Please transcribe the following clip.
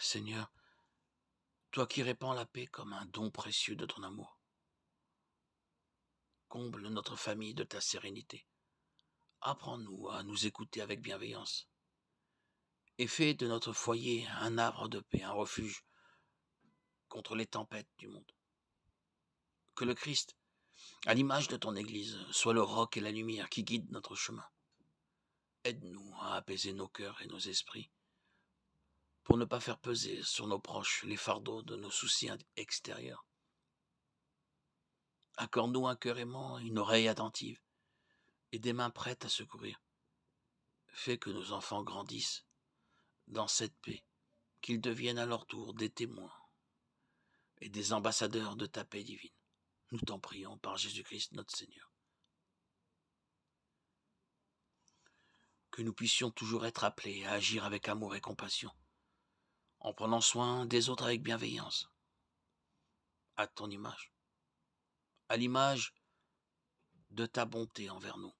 Seigneur, toi qui répands la paix comme un don précieux de ton amour. Comble notre famille de ta sérénité. Apprends-nous à nous écouter avec bienveillance. Et fais de notre foyer un arbre de paix, un refuge contre les tempêtes du monde. Que le Christ, à l'image de ton Église, soit le roc et la lumière qui guident notre chemin. Aide-nous à apaiser nos cœurs et nos esprits pour ne pas faire peser sur nos proches les fardeaux de nos soucis extérieurs. Accorde-nous un cœur aimant, une oreille attentive et des mains prêtes à secourir. Fais que nos enfants grandissent dans cette paix, qu'ils deviennent à leur tour des témoins et des ambassadeurs de ta paix divine. Nous t'en prions par Jésus-Christ notre Seigneur. Que nous puissions toujours être appelés à agir avec amour et compassion en prenant soin des autres avec bienveillance, à ton image, à l'image de ta bonté envers nous.